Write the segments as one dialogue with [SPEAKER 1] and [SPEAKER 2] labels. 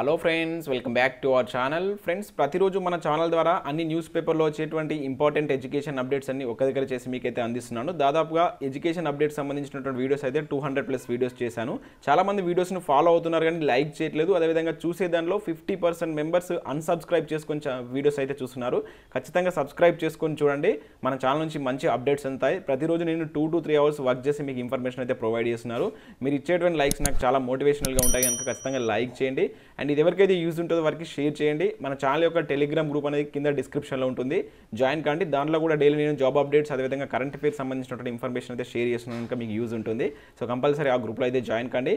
[SPEAKER 1] hello friends welcome back to our channel friends ప్రతిరోజు మన channel ద్వారా అన్ని న్యూస్ పేపర్లో వచ్చేటువంటి ఇంపార్టెంట్ ఎడ్యుకేషన్ అప్డేట్స్ అన్ని ఒక దగ్గర చేసి మీకైతే అందిస్తున్నాను దాదాపుగా ఎడ్యుకేషన్ అప్డేట్స్ సంబంధించినటువంటి వీడియోస్ అయితే టూ హండ్రెడ్ ప్లస్ వీడియోస్ చేశాను చాలామంది వీడియోస్ను ఫాలో అవుతున్నారు కానీ లైక్ చేయట్లేదు అదేవిధంగా చూసే దానిలో ఫిఫ్టీ పర్సెంట్ మెంబర్స్ అన్సబ్స్క్రైబ్ చేసుకొని వీడియోస్ అయితే చూస్తున్నారు ఖచ్చితంగా సబ్స్క్రైబ్ చేసుకొని చూడండి మన ఛానల్ నుంచి మంచి అప్డేట్స్ అంతాయి ప్రతిరోజు నేను two to three hours work చేసి మీకు ఇన్ఫర్మేషన్ అయితే ప్రొవైడ్ చేస్తున్నారు మీరు ఇచ్చేటువంటి లైక్స్ నాకు చాలా మోటివేషనల్గా ఉంటాయి కనుక ఖచ్చితంగా లైక్ చేయండి అండ్ అండ్ ఇది ఎవరికైతే యూజ్ ఉంటుందో వారికి షేర్ చేయండి మన ఛానల్ యొక్క టెలిగ్రామ్ గ్రూప్ అనేది కింద డిస్క్రిప్షన్లో ఉంటుంది జాయిన్ కాండి దాంట్లో కూడా డైలీ నేను జాబ్ అప్డేట్స్ అదేవిధంగా కరెంట్ అఫేర్స్ సంబంధించినటువంటి ఇన్ఫర్మేషన్ అయితే షేర్ చేస్తున్నాను కనుక మీకు యూజ్ ఉంటుంది సో కంపల్సరీ ఆ గ్రూప్లో అయితే జాయిన్ కాండి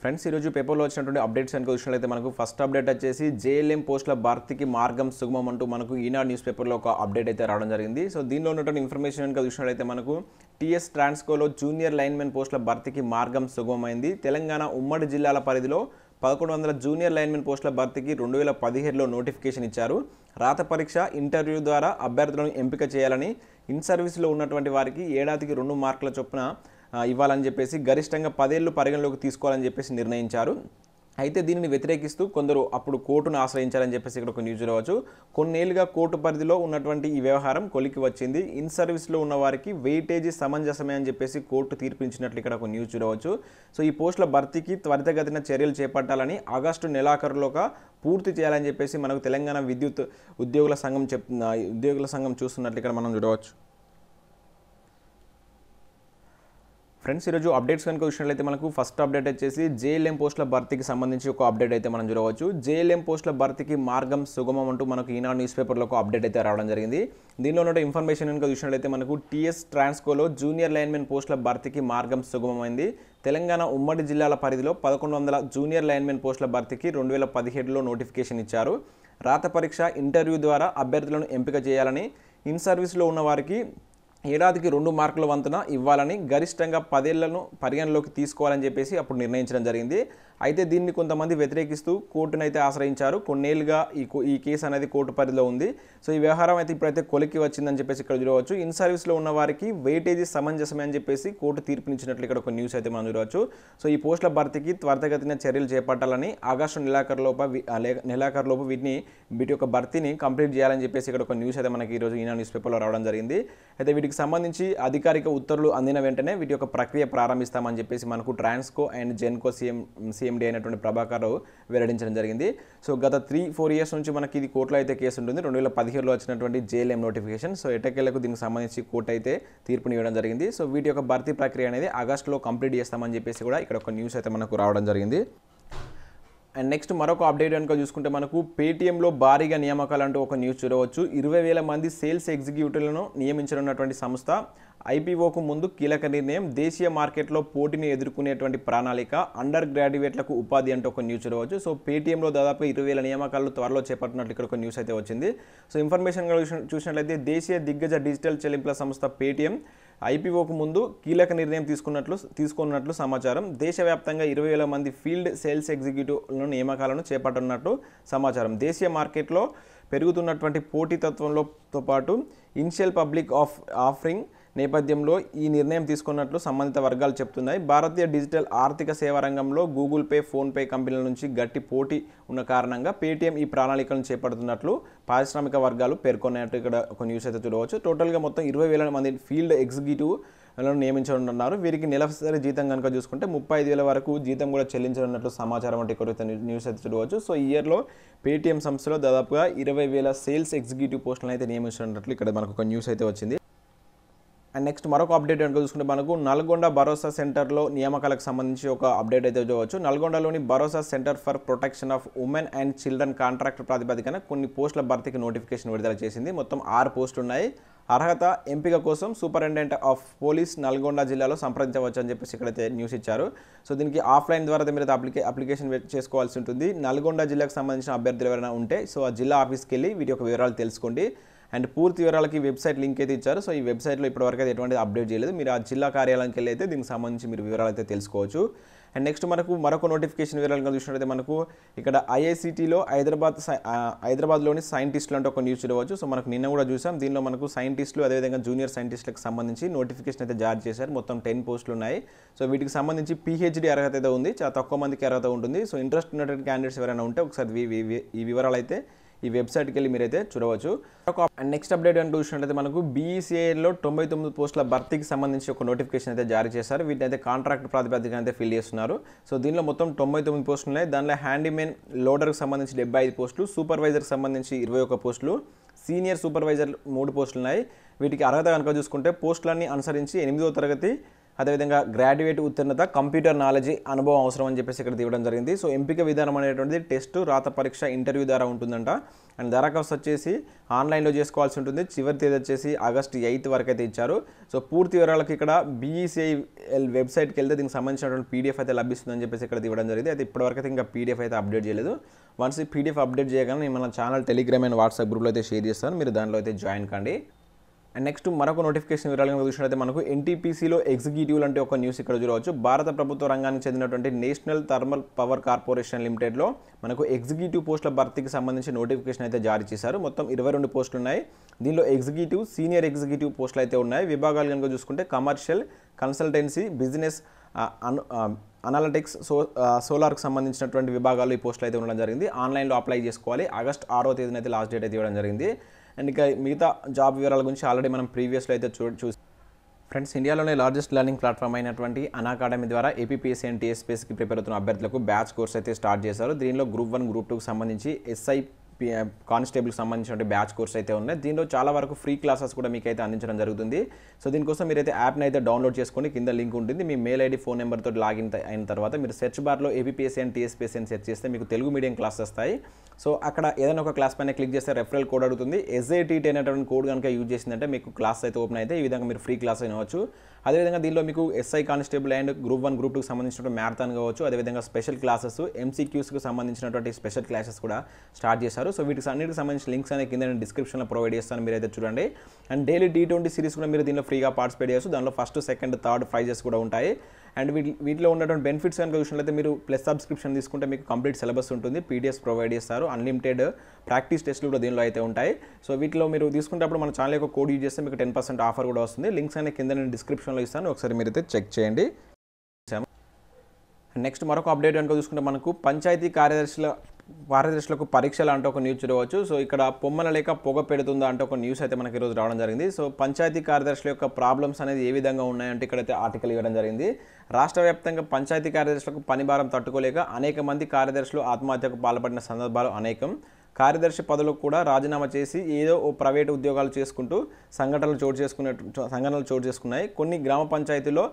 [SPEAKER 1] ఫ్రెండ్స్ ఈరోజు పేపర్లో వచ్చినటువంటి అప్డేట్స్ అనుకో విషయంలో అయితే మనకు ఫస్ట్ అప్డేట్ వచ్చేసి జేఎల్ఎం పోస్టుల భారతికి మార్గం సుగమం అంటూ మనకు ఈనాడు న్యూస్ పేపర్లో ఒక అప్డేట్ అయితే రావడం జరిగింది సో దీనిలో ఉన్నటువంటి ఇన్ఫర్మేషన్ అనుకో విషయంలో అయితే మనకు టీఎస్ ట్రాన్స్కోలో జూనియర్ లైన్మెన్ పోస్టుల భర్తీకి మార్గం సుగమమైంది తెలంగాణ ఉమ్మడి జిల్లాల పరిధిలో పదకొండు వందల జూనియర్ లైన్మెన్ పోస్టుల భర్తీకి రెండు వేల పదిహేడులో నోటిఫికేషన్ ఇచ్చారు రాత పరీక్ష ఇంటర్వ్యూ ద్వారా అభ్యర్థులను ఎంపిక చేయాలని ఇన్ సర్వీస్లో ఉన్నటువంటి వారికి ఏడాదికి రెండు మార్కుల చొప్పున ఇవ్వాలని చెప్పేసి గరిష్టంగా పదేళ్ళు పరిగణలోకి తీసుకోవాలని చెప్పేసి నిర్ణయించారు అయితే దీనిని వ్యతిరేకిస్తూ కొందరు అప్పుడు కోర్టును ఆశ్రయించాలని చెప్పేసి ఇక్కడ ఒక న్యూస్ చూడవచ్చు కొన్నేళ్లుగా కోర్టు పరిధిలో ఉన్నటువంటి ఈ వ్యవహారం కొలికి వచ్చింది ఇన్ సర్వీస్లో ఉన్న వారికి వెయిటేజీ సమంజసమే అని చెప్పేసి కోర్టు తీర్పించినట్లు ఇక్కడ ఒక న్యూస్ చూడవచ్చు సో ఈ పోస్టుల భర్తీకి త్వరితగతిన చర్యలు చేపట్టాలని ఆగస్టు నెలాఖరులోగా పూర్తి చేయాలని చెప్పేసి మనకు తెలంగాణ విద్యుత్ ఉద్యోగుల సంఘం చెప్ ఉద్యోగుల సంఘం చూస్తున్నట్లు ఇక్కడ మనం చూడవచ్చు ఫ్రెండ్స్ ఈరోజు అప్డేట్స్ కనుక విషయంలో మనకు ఫస్ట్ అప్డేట్ వచ్చేసి జేఎల్ఎం పోస్టుల భర్తీకి సంబంధించి ఒక అప్డేట్ అయితే మనం చూడవచ్చు జేఎల్ఎం పోస్టుల భర్తీకి మార్గం సుగమం అంటూ మనకు ఈనాడు న్యూస్ పేపర్లో ఒక అప్డేట్ అయితే రావడం జరిగింది దీనిలో ఉన్న ఇన్ఫర్మేషన్ కనుక చూసినట్లయితే మనకు టీఎస్ ట్రాన్స్కోలో జూనియర్ లైన్మెన్ పోస్టుల భర్తీకి మార్గం సుగమమైంది తెలంగాణ ఉమ్మడి జిల్లాల పరిధిలో పదకొండు వందల జూనియర్ లైన్మెన్ పోస్టుల భర్తీకి రెండు వేల పదిహేడులో నోటిఫికేషన్ ఇచ్చారు రాత పరీక్ష ఇంటర్వ్యూ ద్వారా అభ్యర్థులను ఎంపిక చేయాలని ఇన్ సర్వీస్లో ఉన్న వారికి ఏడాదికి రెండు మార్కుల వంతున ఇవ్వాలని గరిష్టంగా పదేళ్లను పరిగణలోకి తీసుకోవాలని చెప్పేసి అప్పుడు నిర్ణయించడం జరిగింది అయితే దీన్ని కొంతమంది వ్యతిరేకిస్తూ కోర్టును అయితే ఆశ్రయించారు కొన్నేళ్లుగా ఈ ఈ కేసు అనేది కోర్టు పరిధిలో ఉంది సో ఈ వ్యవహారం అయితే ఇప్పుడైతే కొలికి వచ్చిందని చెప్పేసి ఇక్కడ చూడవచ్చు ఇన్ సర్వీస్లో ఉన్న వారికి వెయిటేజీ సమంజసమే అని చెప్పేసి కోర్టు తీర్పునిచ్చినట్లు ఇక్కడ ఒక న్యూస్ అయితే మనం చూడవచ్చు సో ఈ పోస్టుల భర్తీకి త్వరతగతిన చర్యలు చేపట్టాలని ఆగస్టు నెలాఖరులోప నెలాఖరులోపు వీటిని వీటి యొక్క భర్తీని కంప్లీట్ చేయాలని చెప్పేసి ఇక్కడ ఒక న్యూస్ అయితే మనకి ఈరోజు ఈనా న్యూస్ పేపర్లో రావడం జరిగింది అయితే వీటికి సంబంధించి అధికారిక ఉత్తర్వులు అందిన వెంటనే వీటి యొక్క ప్రక్రియ ప్రారంభిస్తామని చెప్పేసి మనకు TRANSCO and GENCO CM CMD అయినటువంటి ప్రభాకర్ రావు వెల్లడించడం జరిగింది సో గత త్రీ ఫోర్ ఇయర్స్ నుంచి మనకి ఇది కోర్టులో అయితే కేసు ఉంటుంది రెండు వేల పదిహేడులో వచ్చినటువంటి జేఎల్ఎం నోటిఫికేషన్ సో ఎటకేళ్లకు దీనికి సంబంధించి కోర్టు అయితే తీర్పునివ్వడం జరిగింది సో వీటి యొక్క భర్తీ ప్రక్రియ అనేది ఆగస్టులో కంప్లీట్ చేస్తామని చెప్పేసి కూడా ఇక్కడ ఒక న్యూస్ అయితే మనకు రావడం జరిగింది అండ్ నెక్స్ట్ మరొక అప్డేట్ కనుక చూసుకుంటే మనకు పేటీఎంలో భారీగా నియామకాలు అంటూ ఒక న్యూస్ చూడవచ్చు ఇరవై వేల మంది సేల్స్ ఎగ్జిక్యూటివ్లను నియమించనున్నటువంటి సంస్థ ఐపీఓకు ముందు కీలక నిర్ణయం దేశీయ మార్కెట్లో పోటీని ఎదుర్కొనేటువంటి ప్రణాళిక అండర్ గ్రాడ్యుయేట్లకు ఉపాధి అంటే ఒక న్యూస్ చూడవచ్చు సో పేటీఎంలో దాదాపు ఇరవై వేల నియామకాలు త్వరలో చేపట్టినట్లు ఇక్కడ ఒక న్యూస్ అయితే వచ్చింది సో ఇన్ఫర్మేషన్ చూసినట్లయితే దేశీయ దిగ్గజ డిజిటల్ చెల్లింపుల సంస్థ పేటీఎం ఐపీఓకు ముందు కీలక నిర్ణయం తీసుకున్నట్లు తీసుకున్నట్లు సమాచారం దేశవ్యాప్తంగా ఇరవై వేల మంది ఫీల్డ్ సేల్స్ ఎగ్జిక్యూటివ్ల నియామకాలను చేపట్టనున్నట్టు సమాచారం దేశీయ మార్కెట్లో పెరుగుతున్నటువంటి పోటీతత్వంలోతో పాటు ఇన్షియల్ పబ్లిక్ ఆఫ్ ఆఫరింగ్ నేపథ్యంలో ఈ నిర్ణయం తీసుకున్నట్లు సంబంధిత వర్గాలు చెప్తున్నాయి భారతీయ డిజిటల్ ఆర్థిక సేవా రంగంలో గూగుల్ పే ఫోన్పే కంపెనీల నుంచి గట్టి పోటీ ఉన్న కారణంగా పేటీఎం ఈ ప్రణాళికలను చేపడుతున్నట్లు పారిశ్రామిక వర్గాలు పేర్కొన్నట్టు ఇక్కడ ఒక న్యూస్ అయితే చూడవచ్చు టోటల్గా మొత్తం ఇరవై వేల మంది ఫీల్డ్ ఎగ్జిక్యూటివ్ లను నియమించనున్నారు వీరికి నెలసరి జీతం కనుక చూసుకుంటే ముప్పై ఐదు వేల వరకు జీతం కూడా చెల్లించనున్నట్లు సమాచారం అంటే ఇక్కడ న్యూస్ అయితే చూడవచ్చు సో ఈ ఇయర్లో పేటీఎం సంస్థలో దాదాపుగా ఇరవై వేల సేల్స్ ఎగ్జిక్యూటివ్ పోస్టులను అయితే నియమించినట్లు ఇక్కడ మనకు ఒక న్యూస్ అయితే వచ్చింది అండ్ నెక్స్ట్ మరొక అప్డేట్ కనుక చూసుకుంటే మనకు నల్గొండ భరోసా సెంటర్లో నియామకాలకు సంబంధించి ఒక అప్డేట్ అయితే చూడవచ్చు నల్గొండలోని Bharosa centre for protection of women and children contract ప్రాతిపదికన కొన్ని పోస్టుల భర్తీకి నోటిఫికేషన్ విడుదల చేసింది మొత్తం ఆరు పోస్టులు ఉన్నాయి అర్హత ఎంపిక కోసం సూపరింటెండెంట్ ఆఫ్ పోలీస్ నల్గొండ జిల్లాలో సంప్రదించవచ్చు అని చెప్పేసి ఇక్కడైతే న్యూస్ ఇచ్చారు సో దీనికి ఆఫ్లైన్ ద్వారా మీరు అప్లికే అప్లికేషన్ చేసుకోవాల్సి ఉంటుంది నల్గొండ జిల్లాకు సంబంధించిన అభ్యర్థులు ఎవరైనా ఉంటే సో ఆ జిల్లా ఆఫీస్కి వెళ్ళి వీటి యొక్క వివరాలు తెలుసుకోండి అండ్ పూర్తి వివరాలకి వెబ్సైట్ లింక్ అయితే ఇచ్చారు సో ఈ వెబ్సైట్లో ఇప్పటివరకు అయితే ఎటువంటి అప్డేట్ చేయలేదు మీరు ఆ జిల్లా కార్యాలయంకి వెళ్ళి అయితే దీనికి సంబంధించి మీరు వివరాలు అయితే తెలుసుకోవచ్చు అండ్ నెక్స్ట్ మనకు మరొక నోటిఫికేషన్ వివరాలు చూసినట్లయితే మనకు ఇక్కడ ఐఐసిటీలో హైదరాబాద్ హైదరాబాద్లోని సైంటిస్టులు అంటే ఒక న్యూస్ చూడవచ్చు సో మనకు నిన్న కూడా చూసాం దీనిలో మనకు సైంటిస్టులు అదేవిధంగా జూనియర్ సైంటిస్టులకు సంబంధించి నోటిఫికేషన్ అయితే జారీ చేశారు మొత్తం టెన్ పోస్టులు ఉన్నాయి సో వీటికి సంబంధించి పీహెచ్డీ అర్హత అయితే ఉంది చాలా తక్కువ మందికి అర్హత ఉంటుంది సో ఇంట్రెస్ట్ ఉన్నటువంటి క్యాండిడేట్స్ ఎవరైనా ఉంటే ఒకసారి ఈ వివరాలు అయితే ఈ వెబ్సైట్కి వెళ్ళి మీరైతే చూడవచ్చు అండ్ నెక్స్ట్ అప్డేట్ అంటూ చూసినట్లయితే మనకు బీసీఏలో తొంభై తొమ్మిది పోస్టుల భర్తీకి సంబంధించి ఒక నోటిఫికేషన్ అయితే జారీ చేశారు వీటిని అయితే కాంట్రాక్ట్ ప్రాతిపదికన అయితే ఫిల్ చేస్తున్నారు సో దీనిలో మొత్తం తొంభై తొమ్మిది పోస్టులు ఉన్నాయి దానిలో హ్యాండీమెన్ లోడర్కి సంబంధించి డెబ్బై ఐదు పోస్టులు సూపర్వైజర్కి సంబంధించి ఇరవై ఒక పోస్టులు సీనియర్ సూపర్వైజర్ మూడు పోస్టులు ఉన్నాయి వీటికి అర్హత కనుక చూసుకుంటే పోస్టులన్నీ అనుసరించి ఎనిమిదో తరగతి అదేవిధంగా గ్రాడ్యుయేట్ ఉత్తీర్ణత కంప్యూటర్ నాలెడ్జ్ అనుభవం అవసరం అని చెప్పేసి ఇక్కడ ఇవ్వడం జరిగింది సో ఎంపిక విధానం అనేటువంటిది టెస్ట్ రాత పరీక్ష ఇంటర్వ్యూ ద్వారా ఉంటుందంట అండ్ దరఖాస్తు వచ్చేసి ఆన్లైన్లో చేసుకోవాల్సి ఉంటుంది చివరి తేదీ వచ్చేసి ఆగస్ట్ ఎయిత్ వరకు అయితే ఇచ్చారు సో పూర్తి వివరాలకు ఇక్కడ బీఈసీఐఎల్ వెబ్సైట్కి వెళ్తే దీనికి సంబంధించినటువంటి పీడిఎఫ్ అయితే లభిస్తుందని చెప్పేసి ఇక్కడ ఇవ్వడం జరిగింది అయితే ఇప్పటివరకు అయితే ఇంకా పీడిఎఫ్ అయితే అప్డేట్ చేయలేదు వన్స్ ఈ పీడిఎఫ్ అప్డేట్ చేయగానే మన ఛానల్ టెలిగ్రామ్ అండ్ వాట్సాప్ గ్రూప్లో అయితే షేర్ చేస్తాను మీరు దానిలో అయితే జాయిన్ కండి అండ్ నెక్స్ట్ మరొక నోటిఫికేషన్ వివరాలు కనుక చూసినట్లయితే మనకు ఎన్టీపీసీలో ఎగ్జిక్యూటివ్ అంటే ఒక న్యూస్ ఇక్కడ చూడవచ్చు భారత ప్రభుత్వ రంగానికి చెందినటువంటి నేషనల్ థర్మల్ పవర్ కార్పొరేషన్ లిమిటెడ్లో మనకు ఎగ్జిక్యూటివ్ పోస్టుల భర్తీకి సంబంధించి నోటిఫికేషన్ అయితే జారీ చేశారు మొత్తం ఇరవై రెండు పోస్టులు ఉన్నాయి దీనిలో ఎగ్జిక్యూటివ్ సీనియర్ ఎగ్జిక్యూటివ్ పోస్టులు అయితే ఉన్నాయి విభాగాలు కనుక చూసుకుంటే కమర్షియల్ కన్సల్టెన్సీ బిజినెస్ అను అనాలిటిక్స్ సో సోలార్కి సంబంధించినటువంటి విభాగాలు ఈ పోస్టులు అయితే ఉండడం జరిగింది ఆన్లైన్లో అప్లై చేసుకోవాలి ఆగస్ట్ ఆరో తేదీన అయితే లాస్ట్ డేట్ అయితే ఇవ్వడం జరిగింది అండ్ ఇక మిగతా జాబ్ వివరాల గురించి ఆల్రెడీ మనం ప్రీవియస్లో అయితే చూ చూసి ఫ్రెండ్స్ ఇండియాలోనే లార్జెస్ట్ లెర్నింగ్ ప్లాట్ఫామ్ అయినటువంటి అన్ అకాడమీ ద్వారా ఏపీఎస్సీ అండ్ టీఎస్పీఎస్కి ప్రిపేర్ అవుతున్న అభ్యర్థులకు బ్యాచ్ కోర్స్ అయితే స్టార్ట్ చేశారు దీనిలో గ్రూప్ వన్ గ్రూప్ టూకి సంబంధించి ఎస్ఐ కానిస్టేబుల్కి సంబంధించిన బ్యాచ్ కోర్స్ అయితే ఉన్నాయి దీనిలో చాలా వరకు ఫ్రీ క్లాసెస్ కూడా మీకు అయితే అందించడం జరుగుతుంది సో దీనికోసం మీరు అయితే యాప్ని అయితే డౌన్లోడ్ చేసుకొని కింద లింక్ ఉంటుంది మీ మెయిల్ ఐడి ఫోన్ నెంబర్తో లాగిన్ అయిన తర్వాత మీరు సెర్చ్ బార్లో ఏబీపీఎస్సీ అండ్ టీఎస్పీఎస్సీ అని సెర్చ్ చేస్తే మీకు తెలుగు మీడియం క్లాసెస్ వస్తాయి సో అక్కడ ఏదైనా ఒక క్లాస్ పైన క్లిక్ చేస్తే రెఫరల్ కోడ్ అడుగుతుంది ఎస్ఏటీటీ అనేటువంటి కోడ్ కనుక యూజ్ చేసిందంటే మీకు క్లాస్ అయితే ఓపెన్ అయితే ఈ విధంగా మీరు ఫ్రీ క్లాస్ అయినవచ్చు అదేవిధంగా దీనిలో మీకు SI constable and group one group టూకి సంబంధించినటువంటి మ్యారథాన్ కావచ్చు అదేవిధంగా స్పెషల్ క్లాసెస్ ఎంసీక్యూస్కి సంబంధించినటువంటి స్పెషల్ క్లాసెస్ కూడా స్టార్ట్ చేశారు సో వీటికి అన్నిటికి సంబంధించిన లింక్స్ అనేది కింద నేను డిస్క్రిప్షన్లో ప్రొవైడ్ చేస్తాను మీరైతే చూడండి and daily T twenty series కూడా మీరు దీనిలో ఫ్రీగా పార్టిసిపేట్ చేయొచ్చు దానిలో ఫస్ట్ సెకండ్ థర్డ్ ప్రైజెస్ కూడా ఉంటాయి అండ్ వీటి వీటిలో ఉన్నటువంటి బెనిఫిట్స్ కనుక చూసినట్లయితే మీరు ప్లస్ సబ్స్క్రిప్షన్ తీసుకుంటే మీకు కంప్లీట్ సిలబస్ ఉంటుంది పీడిఎస్ ప్రొవైడ్ చేస్తారు అన్లిమిటెడ్ ప్రాక్టీస్ టెస్ట్లు కూడా దీనిలో అయితే ఉంటాయి సో వీటిలో మీరు తీసుకునేటప్పుడు మన ఛానల్ యొక్క కోడ్ యూజ్ చేస్తే మీకు టెన్ పర్సెంట్ ఆఫర్ కూడా వస్తుంది లింక్స్ అనే కింద నేను డిస్క్రిప్షన్లో ఇస్తాను ఒకసారి మీరు అయితే చెక్ చేయండి నెక్స్ట్ మరొక అప్డేట్ కనుక చూసుకుంటే మనకు పంచాయతీ కార్యదర్శుల భారతదేశంలో పరీక్షలు అంటూ ఒక న్యూస్ చూడవచ్చు సో ఇక్కడ పొమ్మల లేక పొగ పెడుతుందా అంటే ఒక న్యూస్ అయితే మనకి ఈరోజు రావడం జరిగింది సో పంచాయతీ కార్యదర్శుల యొక్క ప్రాబ్లమ్స్ అనేది ఏ విధంగా ఉన్నాయంటే ఇక్కడైతే ఆర్టికల్ ఇవ్వడం జరిగింది రాష్ట్ర వ్యాప్తంగా పంచాయతీ కార్యదర్శులకు పనిభారం తట్టుకోలేక అనేక మంది కార్యదర్శులు ఆత్మహత్యకు పాల్పడిన సందర్భాలు అనేకం కార్యదర్శి పదవులకు కూడా రాజీనామా చేసి ఏదో ఓ ప్రైవేటు ఉద్యోగాలు చేసుకుంటూ సంఘటనలు చోటు చేసుకునే సంఘటనలు చోటు చేసుకున్నాయి కొన్ని గ్రామ పంచాయతీలో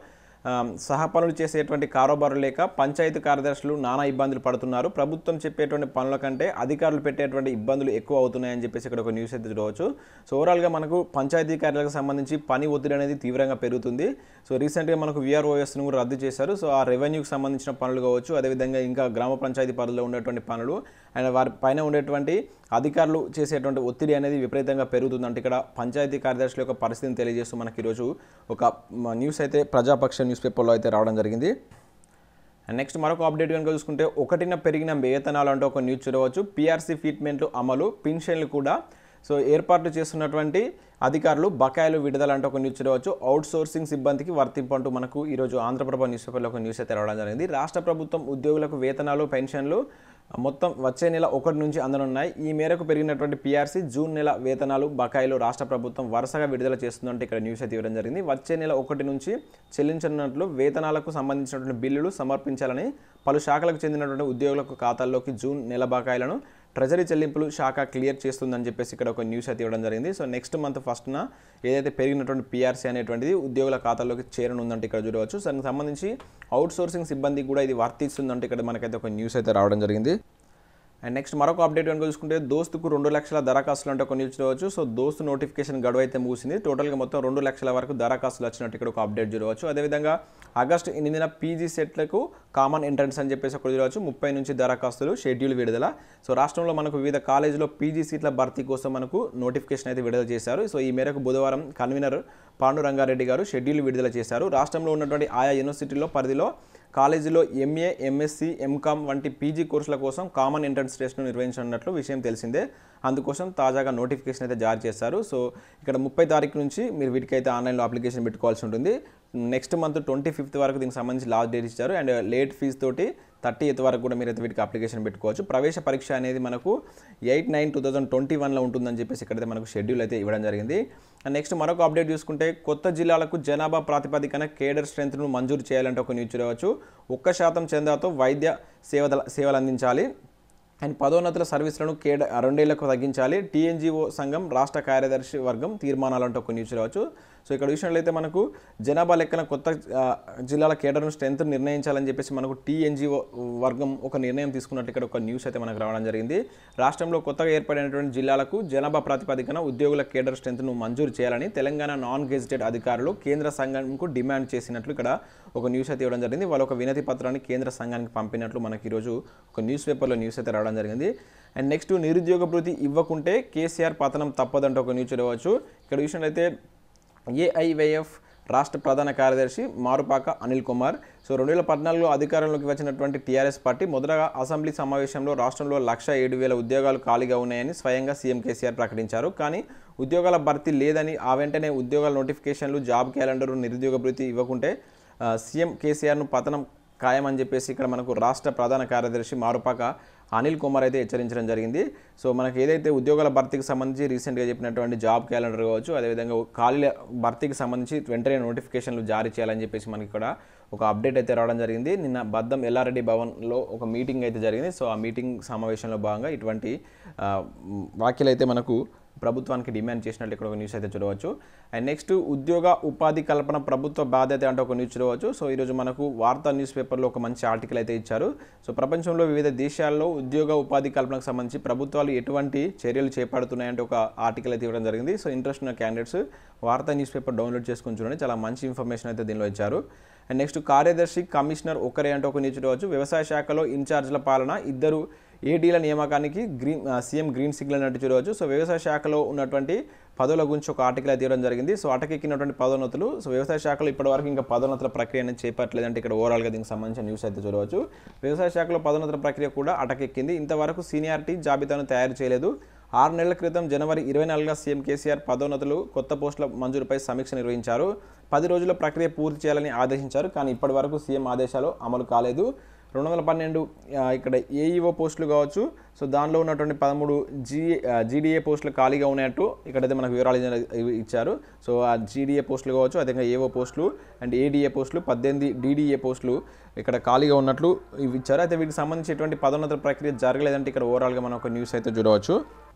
[SPEAKER 1] సహపనులు చేసేటువంటి కారోబారు లేక పంచాయతీ కార్యదర్శులు నానా ఇబ్బందులు పడుతున్నారు ప్రభుత్వం చెప్పేటువంటి పనుల కంటే అధికారులు పెట్టేటువంటి ఇబ్బందులు ఎక్కువ అవుతున్నాయని చెప్పేసి ఇక్కడ ఒక న్యూస్ అయితే చూడవచ్చు సో ఓవరాల్గా మనకు పంచాయతీ కార్యాలకు సంబంధించి పని ఒత్తిడి అనేది తీవ్రంగా పెరుగుతుంది సో రీసెంట్గా మనకు విఆర్ఓఎస్ను కూడా రద్దు చేశారు సో ఆ రెవెన్యూకి సంబంధించిన పనులు కావచ్చు అదేవిధంగా ఇంకా గ్రామ పంచాయతీ పరిధిలో ఉన్నటువంటి పనులు అండ్ వారి పైన ఉండేటువంటి అధికారులు చేసేటువంటి ఒత్తిడి అనేది విపరీతంగా పెరుగుతుంది అంటే ఇక్కడ పంచాయతీ కార్యదర్శుల యొక్క పరిస్థితిని తెలియజేస్తూ మనకి ఈరోజు ఒక న్యూస్ అయితే ప్రజాపక్ష న్యూస్ పేపర్లో అయితే రావడం జరిగింది అండ్ నెక్స్ట్ మరొక అప్డేట్ కనుక చూసుకుంటే ఒకటిన పెరిగిన వేతనాలు అంటే ఒక న్యూస్ చూడవచ్చు పీఆర్సీ ఫీట్మెంట్లు అమలు పెన్షన్లు కూడా సో ఏర్పాట్లు చేస్తున్నటువంటి అధికారులు బకాయిలు అంటే ఒక న్యూస్ చూడవచ్చు అవుట్ సోర్సింగ్ సిబ్బందికి వర్తింపంటూ మనకు ఈరోజు ఆంధ్రప్రభ న్యూస్ పేపర్లో ఒక న్యూస్ అయితే రావడం జరిగింది రాష్ట్ర ప్రభుత్వం ఉద్యోగులకు వేతనాలు పెన్షన్లు మొత్తం వచ్చే నెల ఒకటి నుంచి అందనున్నాయి ఈ మేరకు పెరిగినటువంటి పీఆర్సీ జూన్ నెల వేతనాలు బకాయిలు రాష్ట్ర ప్రభుత్వం వరుసగా విడుదల చేస్తుందంటే ఇక్కడ న్యూస్ అయితే ఇవ్వడం జరిగింది వచ్చే నెల ఒకటి నుంచి చెల్లించనున్నట్లు వేతనాలకు సంబంధించినటువంటి బిల్లులు సమర్పించాలని పలు శాఖలకు చెందినటువంటి ఉద్యోగులకు ఖాతాల్లోకి జూన్ నెల బకాయిలను ట్రెజరీ చెల్లింపులు శాఖ క్లియర్ చేస్తుందని చెప్పేసి ఇక్కడ ఒక న్యూస్ అయితే ఇవ్వడం జరిగింది సో నెక్స్ట్ మంత్ ఫస్ట్న ఏదైతే పెరిగినటువంటి పీఆర్సీ అనేటువంటిది ఉద్యోగుల ఖాతాలోకి చేరనుందంటే ఇక్కడ చూడవచ్చు దానికి సంబంధించి అవుట్ సోర్సింగ్ సిబ్బంది కూడా ఇది వర్తిస్తుందంటే ఇక్కడ మనకైతే ఒక న్యూస్ అయితే రావడం జరిగింది అండ్ నెక్స్ట్ మరొక అప్డేట్ కనుక చూసుకుంటే దోస్తుకు రెండు లక్షల దరఖాస్తులు అంటే కొన్ని చూడవచ్చు సో దోస్తు నోటిఫికేషన్ గడువు అయితే ముగిసింది టోటల్గా మొత్తం రెండు లక్షల వరకు దరఖాస్తులు వచ్చినట్టు ఇక్కడ ఒక అప్డేట్ చూడవచ్చు అదేవిధంగా ఆగస్టు ఎనిమిదిన పీజీ సెట్లకు కామన్ ఎంట్రన్స్ అని చెప్పేసి ఒకటి చూడవచ్చు ముప్పై నుంచి దరఖాస్తులు షెడ్యూల్ విడుదల సో రాష్ట్రంలో మనకు వివిధ కాలేజీలో పీజీ సీట్ల భర్తీ కోసం మనకు నోటిఫికేషన్ అయితే విడుదల చేశారు సో ఈ మేరకు బుధవారం కన్వీనర్ పాండురంగారెడ్డి గారు షెడ్యూల్ విడుదల చేశారు రాష్ట్రంలో ఉన్నటువంటి ఆయా యూనివర్సిటీల్లో పరిధిలో కాలేజీలో ఎంఏ ఎంఎస్సి ఎంకామ్ వంటి పీజీ కోర్సుల కోసం కామన్ ఎంట్రన్స్ టెస్ట్ను నిర్వహించనున్నట్లు విషయం తెలిసిందే అందుకోసం తాజాగా నోటిఫికేషన్ అయితే జారీ చేశారు సో ఇక్కడ ముప్పై తారీఖు నుంచి మీరు వీటికైతే ఆన్లైన్లో అప్లికేషన్ పెట్టుకోవాల్సి ఉంటుంది నెక్స్ట్ మంత్ ట్వంటీ ఫిఫ్త్ వరకు దీనికి సంబంధించి లాస్ట్ డేట్ ఇచ్చారు అండ్ లేట్ ఫీజ్ తోటి థర్టీ ఎయిత్ వరకు కూడా అయితే వీటికి అప్లికేషన్ పెట్టుకోవచ్చు ప్రవేశ పరీక్ష అనేది మనకు eight nine two thousand twenty వన్లో ఉంటుందని చెప్పేసి ఇక్కడైతే మనకు షెడ్యూల్ అయితే ఇవ్వడం జరిగింది అండ్ నెక్స్ట్ మరొక అప్డేట్ చూసుకుంటే కొత్త జిల్లాలకు జనాభా ప్రాతిపదికన కేడర్ స్ట్రెంత్ను మంజూరు చేయాలంటే ఒక న్యూస్ చూడవచ్చు ఒక్క శాతం చెందాతో వైద్య సేవ సేవలు అందించాలి అండ్ పదోన్నతుల సర్వీసులను కేడ రెండేళ్లకు తగ్గించాలి టీఎన్జిఓ సంఘం రాష్ట్ర కార్యదర్శి వర్గం అంటే ఒక న్యూస్ చూడవచ్చు సో ఇక్కడ విషయంలో మనకు జనాభా లెక్కన కొత్త జిల్లాల కేడర్ను స్ట్రెంత్ నిర్ణయించాలని చెప్పేసి మనకు టీఎన్జి వర్గం ఒక నిర్ణయం తీసుకున్నట్టు ఇక్కడ ఒక న్యూస్ అయితే మనకు రావడం జరిగింది రాష్ట్రంలో కొత్తగా ఏర్పడినటువంటి జిల్లాలకు జనాభా ప్రాతిపదికన ఉద్యోగుల కేడర్ స్ట్రెంత్ను మంజూరు చేయాలని తెలంగాణ నాన్ గెజిటెడ్ అధికారులు కేంద్ర సంఘంకు డిమాండ్ చేసినట్లు ఇక్కడ ఒక న్యూస్ అయితే ఇవ్వడం జరిగింది వాళ్ళు ఒక వినతి పత్రాన్ని కేంద్ర సంఘానికి పంపినట్లు మనకి ఈరోజు ఒక న్యూస్ పేపర్లో న్యూస్ అయితే రావడం జరిగింది అండ్ నెక్స్ట్ నిరుద్యోగ భృతి ఇవ్వకుంటే కేసీఆర్ పతనం తప్పదంటే ఒక న్యూస్ చూడవచ్చు ఇక్కడ విషయంలో అయితే ఏఐవైఎఫ్ రాష్ట్ర ప్రధాన కార్యదర్శి మారుపాక అనిల్ కుమార్ సో రెండు వేల పద్నాలుగులో అధికారంలోకి వచ్చినటువంటి టీఆర్ఎస్ పార్టీ మొదటగా అసెంబ్లీ సమావేశంలో రాష్ట్రంలో లక్ష ఏడు వేల ఉద్యోగాలు ఖాళీగా ఉన్నాయని స్వయంగా సీఎం కేసీఆర్ ప్రకటించారు కానీ ఉద్యోగాల భర్తీ లేదని ఆ వెంటనే ఉద్యోగాల నోటిఫికేషన్లు జాబ్ క్యాలెండర్ నిరుద్యోగ భృతి ఇవ్వకుంటే సీఎం కేసీఆర్ను పతనం ఖాయమని చెప్పేసి ఇక్కడ మనకు రాష్ట్ర ప్రధాన కార్యదర్శి మారుపాక అనిల్ కుమార్ అయితే హెచ్చరించడం జరిగింది సో మనకి ఏదైతే ఉద్యోగాల భర్తీకి సంబంధించి రీసెంట్గా చెప్పినటువంటి జాబ్ క్యాలెండర్ కావచ్చు అదేవిధంగా ఖాళీల భర్తీకి సంబంధించి వెంటనే నోటిఫికేషన్లు జారీ చేయాలని చెప్పేసి మనకి ఇక్కడ ఒక అప్డేట్ అయితే రావడం జరిగింది నిన్న బద్దం ఎల్లారెడ్డి భవన్లో ఒక మీటింగ్ అయితే జరిగింది సో ఆ మీటింగ్ సమావేశంలో భాగంగా ఇటువంటి వ్యాఖ్యలు అయితే మనకు ప్రభుత్వానికి డిమాండ్ చేసినట్లు ఇక్కడ ఒక న్యూస్ అయితే చూడవచ్చు అండ్ నెక్స్ట్ ఉద్యోగ ఉపాధి కల్పన ప్రభుత్వ బాధ్యత అంటే ఒక న్యూస్ చూడవచ్చు సో ఈరోజు మనకు వార్తా న్యూస్ పేపర్లో ఒక మంచి ఆర్టికల్ అయితే ఇచ్చారు సో ప్రపంచంలో వివిధ దేశాల్లో ఉద్యోగ ఉపాధి కల్పనకు సంబంధించి ప్రభుత్వాలు ఎటువంటి చర్యలు చేపడుతున్నాయంటే ఒక ఆర్టికల్ అయితే ఇవ్వడం జరిగింది సో ఇంట్రెస్ట్ ఉన్న క్యాండిడేట్స్ వార్తా న్యూస్ పేపర్ డౌన్లోడ్ చేసుకుని చూడండి చాలా మంచి ఇన్ఫర్మేషన్ అయితే దీనిలో ఇచ్చారు అండ్ నెక్స్ట్ కార్యదర్శి కమిషనర్ ఒకరే అంటే ఒక న్యూస్ చూడవచ్చు వ్యవసాయ శాఖలో ఇన్ఛార్జ్ల పాలన ఇద్దరు ఏడీల నియామకానికి గ్రీన్ సీఎం గ్రీన్ సిగ్నల్ అన్నట్టు చూడవచ్చు సో వ్యవసాయ శాఖలో ఉన్నటువంటి పదవుల గురించి ఒక ఆర్టికల్ తీయడం జరిగింది సో అటకెక్కినటువంటి పదోన్నతులు సో వ్యవసాయ శాఖలో ఇప్పటివరకు ఇంకా పదోన్నతుల ప్రక్రియ అనేది అంటే ఇక్కడ ఓవరాల్గా దీనికి సంబంధించిన న్యూస్ అయితే చూడవచ్చు వ్యవసాయ శాఖలో పదోన్నతుల ప్రక్రియ కూడా అటకెక్కింది ఇంతవరకు సీనియారిటీ జాబితాను తయారు చేయలేదు ఆరు నెలల క్రితం జనవరి ఇరవై నాలుగున సీఎం కేసీఆర్ పదోన్నతులు కొత్త పోస్టుల మంజూరుపై సమీక్ష నిర్వహించారు పది రోజుల ప్రక్రియ పూర్తి చేయాలని ఆదేశించారు కానీ ఇప్పటి వరకు సీఎం ఆదేశాలు అమలు కాలేదు రెండు వందల పన్నెండు ఇక్కడ ఏఈఓ e పోస్టులు కావచ్చు సో దానిలో ఉన్నటువంటి పదమూడు జీ జీడీఏ పోస్టులు ఖాళీగా ఉన్నట్టు ఇక్కడైతే మనకు వివరాలు ఇచ్చారు సో ఆ జీడీఏ పోస్టులు కావచ్చు అదేవిధంగా ఏఓ e పోస్టులు అండ్ ఏడీఏ పోస్టులు పద్దెనిమిది డీడీఏ పోస్టులు ఇక్కడ ఖాళీగా ఉన్నట్లు ఇవి ఇచ్చారు అయితే వీటికి సంబంధించి ఎటువంటి పదోన్నత ప్రక్రియ జరగలేదంటే ఇక్కడ ఓవరాల్గా మనం ఒక న్యూస్ అయితే చూడవచ్చు